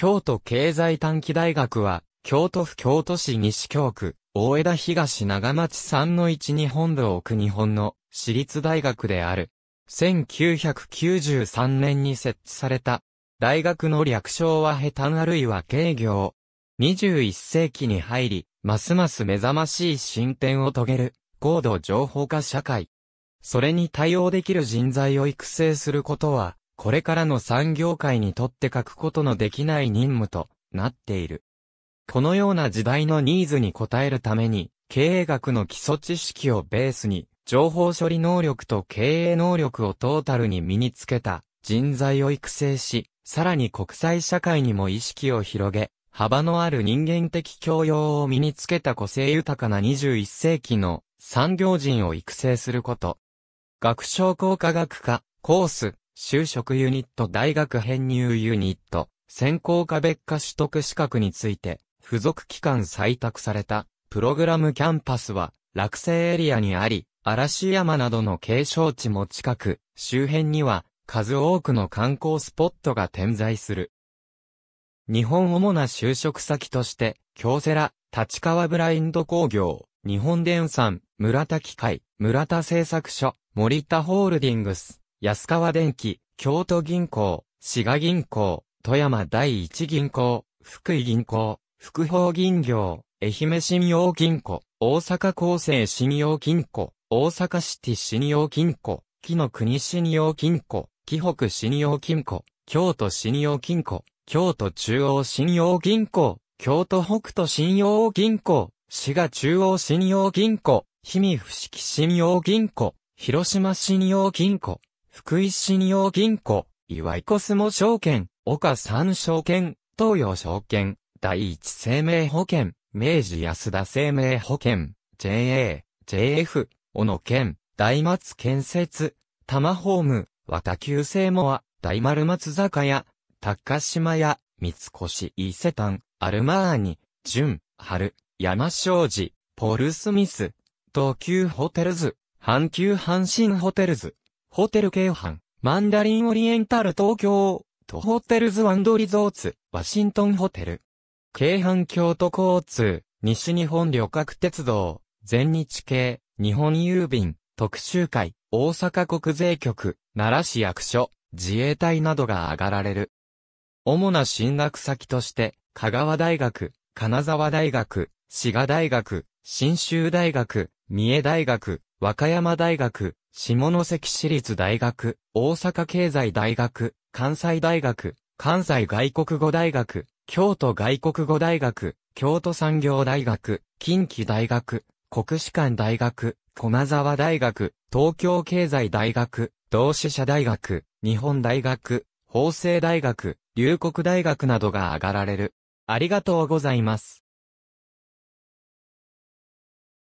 京都経済短期大学は、京都府京都市西京区、大枝東長町3の1日本部を置く日本の私立大学である。1993年に設置された。大学の略称はヘタンあるいは経業。21世紀に入り、ますます目覚ましい進展を遂げる、高度情報化社会。それに対応できる人材を育成することは、これからの産業界にとって書くことのできない任務となっている。このような時代のニーズに応えるために、経営学の基礎知識をベースに、情報処理能力と経営能力をトータルに身につけた人材を育成し、さらに国際社会にも意識を広げ、幅のある人間的教養を身につけた個性豊かな21世紀の産業人を育成すること。学商工科学科、コース、就職ユニット大学編入ユニット、専攻科別科取得資格について、付属機関採択された、プログラムキャンパスは、落成エリアにあり、嵐山などの景勝地も近く、周辺には、数多くの観光スポットが点在する。日本主な就職先として、京セラ、立川ブラインド工業、日本電産、村田機械、村田製作所、森田ホールディングス、安川電機、京都銀行、滋賀銀行、富山第一銀行、福井銀行、福宝銀行、愛媛信用金庫、大阪厚生信用金庫、大阪シティ信用金庫、木の国信用金庫、紀北信用金庫、京都信用金庫、京都中央信用銀行、京都北斗信用銀行、滋賀中央信用銀行、氷見伏木信用銀行、広島信用金庫、福井信用金庫、岩井コスモ証券、岡三証券、東洋証券、第一生命保険、明治安田生命保険、JA、JF、小野県、大松建設、多摩ホーム、和田旧生モア、大丸松坂屋、高島屋、三越伊勢丹、アルマーニ、純、春、山商事、ポールスミス、東急ホテルズ、阪急阪神ホテルズ、ホテル京阪、マンダリンオリエンタル東京、とホテルズワンドリゾーツ、ワシントンホテル。京阪京都交通、西日本旅客鉄道、全日系、日本郵便、特集会、大阪国税局、奈良市役所、自衛隊などが挙がられる。主な進学先として、香川大学、金沢大学、滋賀大学、新州大学、三重大学、和歌山大学、下関市立大学、大阪経済大学、関西大学、関西外国語大学、京都外国語大学、京都産業大学、近畿大学、国士舘大学、駒沢大学、東京経済大学、同志社大学、日本大学、法政大学、龍谷大学などが挙がられる。ありがとうございます。